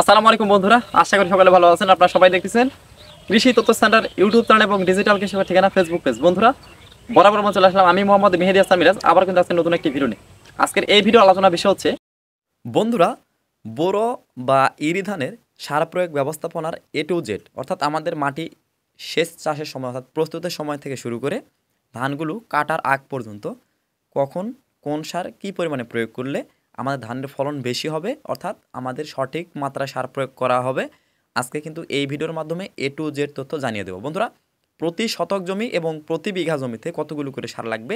আসসালামু আলাইকুম বন্ধুরা আশা করি সকালে ভালো আছেন আপনারা সবাই দেখতেছেন কৃষি তথ্য সেন্টার ইউটিউব চ্যানেল এবং ডিজিটাল কৃষি ঠিকানা ফেসবুক পেজ বন্ধুরা বরাবর মনে চলে আসলাম আমি মোহাম্মদ মেহেদি আসলাম মিরাজ আবার কিন্তু আজকে নতুন একটি ভিডিও নিয়ে আজকের এই ভিডিও আলোচনা বিষয় হচ্ছে বন্ধুরা বোরো বা ইরি ধানের সার প্রয়োগ ব্যবস্থাপনার এ টু জেড অর্থাৎ আমাদের মাটি শেষ চাষের সময় অর্থাৎ প্রস্তুতের সময় থেকে শুরু করে ধানগুলো কাটার আগ পর্যন্ত কখন কোন সার কি পরিমাণে প্রয়োগ করলে আমাদের ধানের ফলন বেশি হবে অর্থাৎ আমাদের সঠিক মাত্রায় সার প্রয়োগ করা হবে আজকে কিন্তু এই ভিডিওর মাধ্যমে এ টু জেড তথ্য জানিয়ে দেবো বন্ধুরা প্রতি শতক জমি এবং প্রতি বিঘা জমিতে কতগুলো করে সার লাগবে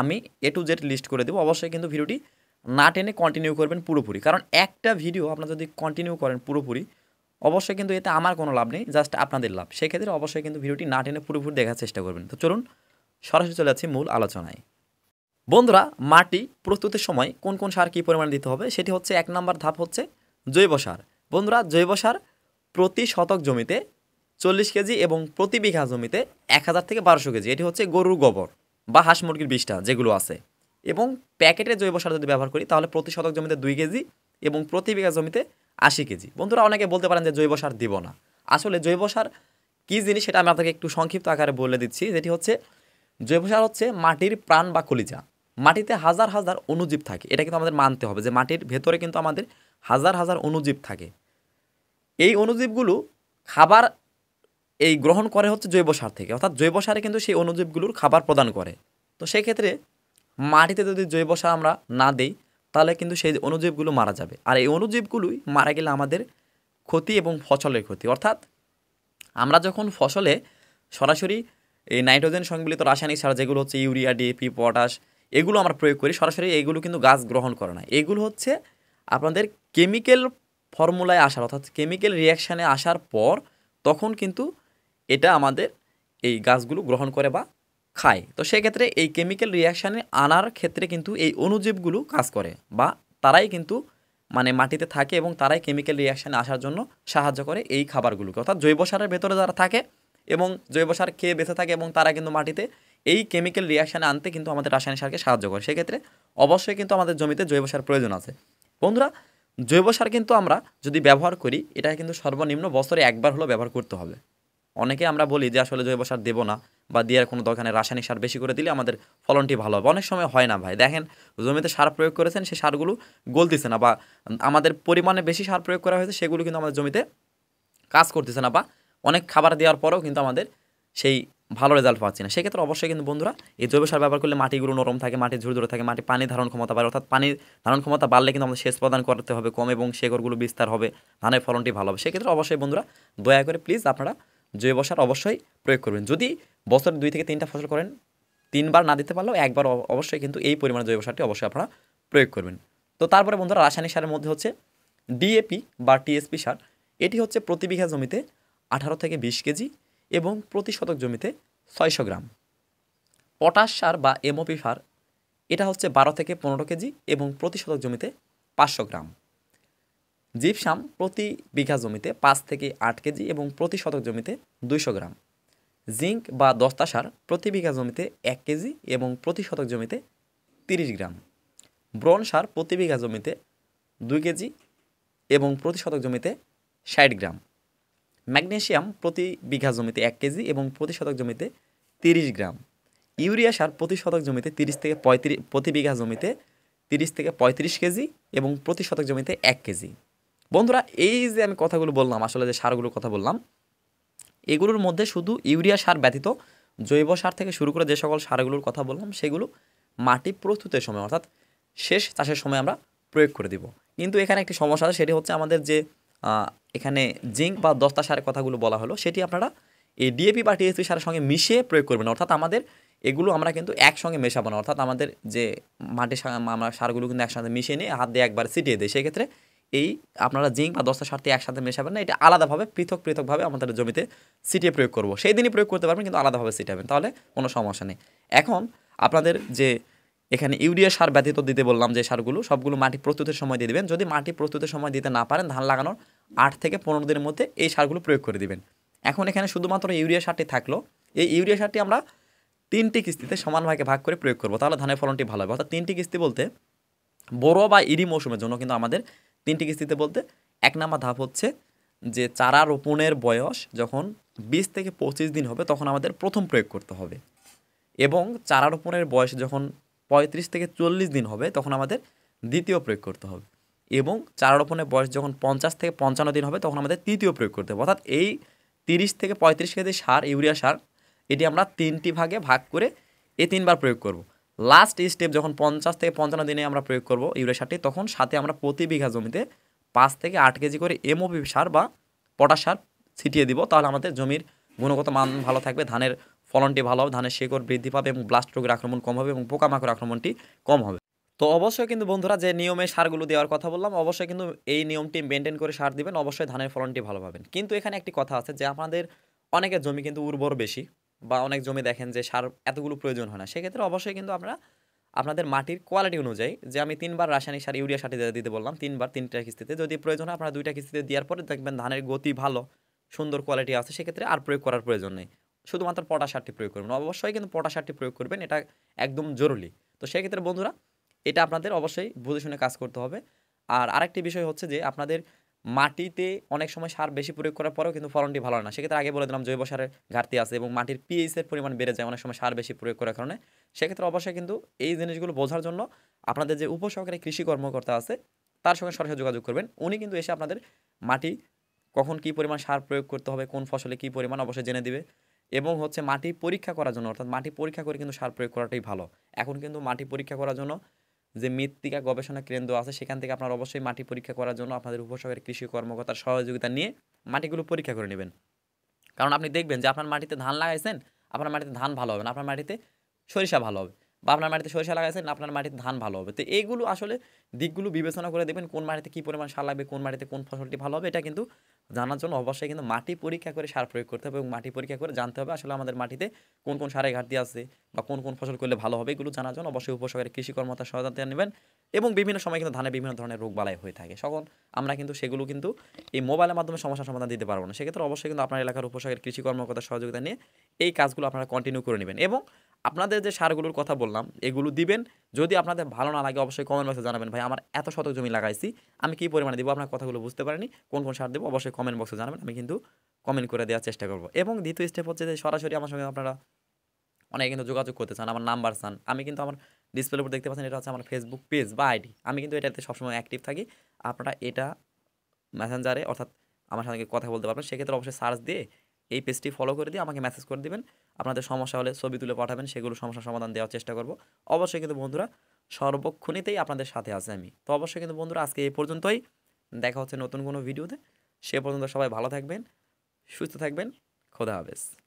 আমি এ টু জেড লিস্ট করে দেবো অবশ্যই কিন্তু ভিডিওটি না টেনে কন্টিনিউ করবেন পুরোপুরি কারণ একটা ভিডিও আপনারা যদি কন্টিনিউ করেন পুরোপুরি অবশ্যই কিন্তু এতে আমার কোনো লাভ নেই জাস্ট আপনাদের লাভ সেক্ষেত্রে অবশ্যই কিন্তু ভিডিওটি না টেনে পুরোপুরি দেখার চেষ্টা করবেন তো চলুন সরাসরি চলে যাচ্ছি মূল আলোচনায় বন্ধুরা মাটি প্রস্তুতের সময় কোন কোন সার কী পরিমাণ দিতে হবে সেটি হচ্ছে এক নম্বর ধাপ হচ্ছে জৈব সার বন্ধুরা জৈব সার প্রতি শতক জমিতে চল্লিশ কেজি এবং প্রতি বিঘা জমিতে এক হাজার থেকে বারোশো কেজি এটি হচ্ছে গরুর গোবর বা হাঁস মুরগির বিষটা যেগুলো আছে এবং প্যাকেটে জৈব সার যদি ব্যবহার করি তাহলে প্রতি শতক জমিতে দুই কেজি এবং প্রতি বিঘা জমিতে আশি কেজি বন্ধুরা অনেকে বলতে পারেন যে জৈব সার দিব না আসলে জৈব সার কী জিনিস সেটা আমি আপনাকে একটু সংক্ষিপ্ত আকারে বলে দিচ্ছি যেটি হচ্ছে জৈব সার হচ্ছে মাটির প্রাণ বা কলিজা মাটিতে হাজার হাজার অনুজীব থাকে এটা কিন্তু আমাদের মানতে হবে যে মাটির ভেতরে কিন্তু আমাদের হাজার হাজার অনুজীব থাকে এই অনুজীবগুলো খাবার এই গ্রহণ করে হচ্ছে জৈব সার থেকে অর্থাৎ জৈব সারে কিন্তু সেই অনুজীবগুলোর খাবার প্রদান করে তো সেক্ষেত্রে মাটিতে যদি জৈব সার আমরা না দেই তাহলে কিন্তু সেই অনুজীবগুলো মারা যাবে আর এই অনুজীবগুলোই মারা গেলে আমাদের ক্ষতি এবং ফসলের ক্ষতি অর্থাৎ আমরা যখন ফসলে সরাসরি এই নাইট্রোজেন সংবলিত রাসায়নিক সার যেগুলো হচ্ছে ইউরিয়া ডিএপি পটাশ এগুলো আমরা প্রয়োগ করি সরাসরি এগুলো কিন্তু গাছ গ্রহণ করে না এগুলো হচ্ছে আপনাদের কেমিক্যাল ফর্মুলায় আসার অর্থাৎ কেমিক্যাল রিয়াকশানে আসার পর তখন কিন্তু এটা আমাদের এই গাছগুলো গ্রহণ করে বা খায় তো সেক্ষেত্রে এই কেমিক্যাল রিয়াকশানে আনার ক্ষেত্রে কিন্তু এই অণুজীবগুলো কাজ করে বা তারাই কিন্তু মানে মাটিতে থাকে এবং তারাই কেমিক্যাল রিয়াকশানে আসার জন্য সাহায্য করে এই খাবারগুলোকে অর্থাৎ জৈব সারের ভেতরে যারা থাকে এবং জৈব সার খেয়ে বেঁচে থাকে এবং তারা কিন্তু মাটিতে এই কেমিক্যাল রিয়াকশানে আনতে কিন্তু আমাদের রাসায়নিক সারকে সাহায্য করে সেক্ষেত্রে অবশ্যই কিন্তু আমাদের জমিতে জৈব সার প্রয়োজন আছে বন্ধুরা জৈব সার কিন্তু আমরা যদি ব্যবহার করি এটা কিন্তু সর্বনিম্ন বছরে একবার হলেও ব্যবহার করতে হবে অনেকে আমরা বলি যে আসলে জৈব সার দেবো না বা দেওয়ার কোনো দোকানে রাসায়নিক সার বেশি করে দিলে আমাদের ফলনটি ভালো হবে অনেক সময় হয় না ভাই দেখেন জমিতে সার প্রয়োগ করেছেন সেই সারগুলো গলতেছে না বা আমাদের পরিমাণে বেশি সার প্রয়োগ করা হয়েছে সেগুলো কিন্তু আমাদের জমিতে কাজ করতেছে না বা অনেক খাবার দেওয়ার পরেও কিন্তু আমাদের সেই ভালো রেজাল্ট পাচ্ছি না সেক্ষেত্রে অবশ্যই কিন্তু বন্ধুরা এই জৈব সার ব্যবহার করলে মাটিগুলো নরম থাকে মাটি ধরে থাকে মাটি পানি ধারণ ক্ষমতা বাড়ে অর্থাৎ পানি ধারণ ক্ষমতা বাড়লে কিন্তু আমাদের সেচ প্রদান করতে হবে কম এবং শেকড়গুলো বিস্তার হবে ধানের ফলনটি ভালো হবে সেক্ষেত্রে অবশ্যই বন্ধুরা দয়া করে প্লিজ আপনারা জৈব সার অবশ্যই প্রয়োগ করবেন যদি বছরে দুই থেকে তিনটা ফসল করেন তিনবার না দিতে পারলেও একবার অবশ্যই কিন্তু এই পরিমাণে জৈব সারটি অবশ্যই আপনারা প্রয়োগ করবেন তো তারপরে বন্ধুরা রাসায়নিক সারের মধ্যে হচ্ছে ডিএপি বা টিএসপি সার এটি হচ্ছে প্রতি বিঘা জমিতে আঠারো থেকে বিশ কেজি এবং প্রতি শতক জমিতে ছয়শো গ্রাম পটাশ সার বা এমওপি সার এটা হচ্ছে বারো থেকে পনেরো কেজি এবং প্রতি শতক জমিতে পাঁচশো গ্রাম জিপসাম প্রতি বিঘা জমিতে পাঁচ থেকে আট কেজি এবং প্রতি শতক জমিতে দুইশো গ্রাম জিঙ্ক বা দস্তা সার প্রতি বিঘা জমিতে এক কেজি এবং প্রতি শতক জমিতে তিরিশ গ্রাম ব্রন সার প্রতি বিঘা জমিতে দুই কেজি এবং প্রতি শতক জমিতে ষাট গ্রাম ম্যাগনেশিয়াম প্রতি বিঘা জমিতে এক কেজি এবং প্রতি শতক জমিতে তিরিশ গ্রাম ইউরিয়া সার প্রতি শতক জমিতে তিরিশ থেকে পঁয়ত্রিশ প্রতি বিঘা জমিতে তিরিশ থেকে পঁয়ত্রিশ কেজি এবং প্রতি শতক জমিতে এক কেজি বন্ধুরা এই যে আমি কথাগুলো বললাম আসলে যে সারগুলোর কথা বললাম এগুলোর মধ্যে শুধু ইউরিয়া সার ব্যতীত জৈব সার থেকে শুরু করে যে সকল সারগুলোর কথা বললাম সেগুলো মাটি প্রস্তুতের সময় অর্থাৎ শেষ চাষের সময় আমরা প্রয়োগ করে দিব কিন্তু এখানে একটি সমস্যা আছে সেটি হচ্ছে আমাদের যে এখানে জিঙ্ক বা দস্তা সারের কথাগুলো বলা হলো সেটি আপনারা এই ডিএপি বা টিএসপি সারের সঙ্গে মিশিয়ে প্রয়োগ করবেন অর্থাৎ আমাদের এগুলো আমরা কিন্তু একসঙ্গে মেশাবো না অর্থাৎ আমাদের যে মাটির আমরা সারগুলো কিন্তু একসাথে মিশিয়ে নিয়ে হাত দিয়ে একবার ছিটিয়ে দিই সেক্ষেত্রে এই আপনারা জিঙ্ক বা দস্তা সারটি একসাথে মেশাবেন না এটা আলাদাভাবে পৃথক পৃথকভাবে আমাদের জমিতে ছিটিয়ে প্রয়োগ করবো সেই দিনই প্রয়োগ করতে পারবেন কিন্তু আলাদাভাবে ছিটাবেন তাহলে কোনো সমস্যা নেই এখন আপনাদের যে এখানে ইউরিয়া সার ব্যতীত দিতে বললাম যে সারগুলো সবগুলো মাটি প্রস্তুতের সময় দিয়ে দেবেন যদি মাটি প্রস্তুতের সময় দিতে না পারেন ধান লাগানোর আট থেকে পনেরো দিনের মধ্যে এই সারগুলো প্রয়োগ করে দেবেন এখন এখানে শুধুমাত্র ইউরিয়া সারটি থাকলো এই ইউরিয়া সারটি আমরা তিনটি কিস্তিতে সমানভাবে ভাগ করে প্রয়োগ করবো তাহলে ধানের ফলনটি ভালো হবে অর্থাৎ তিনটি কিস্তি বলতে বড় বা ইরি মৌসুমের জন্য কিন্তু আমাদের তিনটি কিস্তিতে বলতে এক নম্বর ধাপ হচ্ছে যে চারা রোপণের বয়স যখন বিশ থেকে পঁচিশ দিন হবে তখন আমাদের প্রথম প্রয়োগ করতে হবে এবং চারা রোপণের বয়স যখন পঁয়ত্রিশ থেকে চল্লিশ দিন হবে তখন আমাদের দ্বিতীয় প্রয়োগ করতে হবে এবং চারা রোপণের বয়স যখন পঞ্চাশ থেকে পঞ্চান্ন দিন হবে তখন আমাদের তৃতীয় প্রয়োগ করতে হবে অর্থাৎ এই তিরিশ থেকে পঁয়ত্রিশ কেজি সার ইউরিয়া সার এটি আমরা তিনটি ভাগে ভাগ করে এই তিনবার প্রয়োগ করব। লাস্ট স্টেপ যখন পঞ্চাশ থেকে পঞ্চান্ন দিনে আমরা প্রয়োগ করব ইউরিয়া সারটি তখন সাথে আমরা প্রতি বিঘা জমিতে পাঁচ থেকে আট কেজি করে এমওপি সার বা পটাশ সার ছিটিয়ে দিব তাহলে আমাদের জমির গুণগত মান ভালো থাকবে ধানের ফলনটি ভালো হবে ধানের শেকড় বৃদ্ধি পাবে এবং ব্লাস্ট রোগের আক্রমণ কম হবে এবং পোকামাকড় আক্রমণটি কম হবে তো অবশ্যই কিন্তু বন্ধুরা যে নিয়মে সারগুলো দেওয়ার কথা বললাম অবশ্যই কিন্তু এই নিয়মটি মেনটেন করে সার দিবেন অবশ্যই ধানের ফলনটি ভালো পাবেন কিন্তু এখানে একটি কথা আছে যে আপনাদের অনেকের জমি কিন্তু উর্বর বেশি বা অনেক জমি দেখেন যে সার এতগুলো প্রয়োজন হয় না সেক্ষেত্রে অবশ্যই কিন্তু আমরা আপনাদের মাটির কোয়ালিটি অনুযায়ী যে আমি তিনবার রাসায়নিক সার ইউরিয়া সারটি দিতে বললাম তিনবার তিনটা কিস্তিতে যদি প্রয়োজন হয় আপনারা দুইটা কিস্তিতে দেওয়ার পরে দেখবেন ধানের গতি ভালো সুন্দর কোয়ালিটি আছে সেক্ষেত্রে আর প্রয়োগ করার প্রয়োজন নেই শুধুমাত্র পটা সারটি প্রয়োগ করবেন অবশ্যই কিন্তু পটা সারটি প্রয়োগ করবেন এটা একদম জরুরি তো সেক্ষেত্রে বন্ধুরা এটা আপনাদের অবশ্যই বুঝে শুনে কাজ করতে হবে আর আরেকটি বিষয় হচ্ছে যে আপনাদের মাটিতে অনেক সময় সার বেশি প্রয়োগ করার পরেও কিন্তু ফলনটি ভালো হয় না সেক্ষেত্রে আগে বলে দিলাম জৈব সারের ঘাটতি আছে এবং মাটির পিএইচের পরিমাণ বেড়ে যায় অনেক সময় সার বেশি প্রয়োগ করার কারণে সেক্ষেত্রে অবশ্যই কিন্তু এই জিনিসগুলো বোঝার জন্য আপনাদের যে উপসহকারী কৃষি কর্মকর্তা আছে তার সঙ্গে সরাসরি যোগাযোগ করবেন উনি কিন্তু এসে আপনাদের মাটি কখন কি পরিমাণ সার প্রয়োগ করতে হবে কোন ফসলে কি পরিমাণ অবশ্যই জেনে দিবে এবং হচ্ছে মাটি পরীক্ষা করার জন্য অর্থাৎ মাটি পরীক্ষা করে কিন্তু সার প্রয়োগ করাটাই ভালো এখন কিন্তু মাটি পরীক্ষা করার জন্য যে মৃত্তিকা গবেষণা কেন্দ্র আছে সেখান থেকে আপনার অবশ্যই মাটি পরীক্ষা করার জন্য আপনাদের উপসহকারী কৃষি কর্মকর্তার সহযোগিতা নিয়ে মাটিগুলো পরীক্ষা করে নেবেন কারণ আপনি দেখবেন যে আপনার মাটিতে ধান লাগাইছেন আপনার মাটিতে ধান ভালো হবে না আপনার মাটিতে সরিষা ভালো হবে বা আপনার মাটিতে সরিষা লাগাইছেন আপনার মাটিতে ধান ভালো হবে তো এইগুলো আসলে দিকগুলো বিবেচনা করে দেবেন কোন মাটিতে কী পরিমাণ সার লাগবে কোন মাটিতে কোন ফসলটি ভালো হবে এটা কিন্তু জানার জন্য অবশ্যই কিন্তু মাটি পরীক্ষা করে সার প্রয়োগ করতে হবে এবং মাটি পরীক্ষা করে জানতে হবে আসলে আমাদের মাটিতে কোন কোন সারের ঘাটতি আছে বা কোন কোন ফসল করলে ভালো হবে এগুলো জানার জন্য অবশ্যই উপসহকারী কৃষি কর্মতার সহায়তা নেবেন এবং বিভিন্ন সময় কিন্তু ধানে বিভিন্ন ধরনের রোগ বালাই হয়ে থাকে সকল আমরা কিন্তু সেগুলো কিন্তু এই মোবাইলের মাধ্যমে সমস্যার সমাধান দিতে পারবো না সেক্ষেত্রে অবশ্যই কিন্তু আপনার এলাকার উপসহকারী কৃষি কর্মকর্তার সহযোগিতা নিয়ে এই কাজগুলো আপনারা কন্টিনিউ করে নেবেন এবং আপনাদের যে সারগুলোর কথা বললাম এগুলো দিবেন যদি আপনাদের ভালো না লাগে অবশ্যই কমেন্ট বক্সে জানাবেন ভাই আমার এত শতক জমি লাগাইছি আমি কী পরিমাণে দেবো আপনার কথাগুলো বুঝতে পারিনি কোন কোন সার দেবো অবশ্যই কমেন্ট বক্সে জানাবেন আমি কিন্তু কমেন্ট করে দেওয়ার চেষ্টা করবো এবং দ্বিতীয় স্টেপ হচ্ছে যে সরাসরি আমার সঙ্গে আপনারা অনেক কিন্তু যোগাযোগ করতে চান আমার নাম্বার চান আমি কিন্তু আমার ডিসপ্লের উপর দেখতে পাচ্ছেন এটা হচ্ছে আমার ফেসবুক পেজ বা আইডি আমি কিন্তু এটাতে সবসময় অ্যাক্টিভ থাকি আপনারা এটা ম্যাসেঞ্জারে অর্থাৎ আমার সঙ্গে কথা বলতে পারবেন সেক্ষেত্রে অবশ্যই সার্চ দিয়ে এই পেজটি ফলো করে দিয়ে আমাকে মেসেজ করে দিবেন আপনাদের সমস্যা হলে ছবি তুলে পাঠাবেন সেগুলো সমস্যার সমাধান দেওয়ার চেষ্টা করব অবশ্যই কিন্তু বন্ধুরা সর্বক্ষণিতেই আপনাদের সাথে আছে আমি তো অবশ্যই কিন্তু বন্ধুরা আজকে এই পর্যন্তই দেখা হচ্ছে নতুন কোনো ভিডিওতে সে পর্যন্ত সবাই ভালো থাকবেন সুস্থ থাকবেন খোদা হাফেজ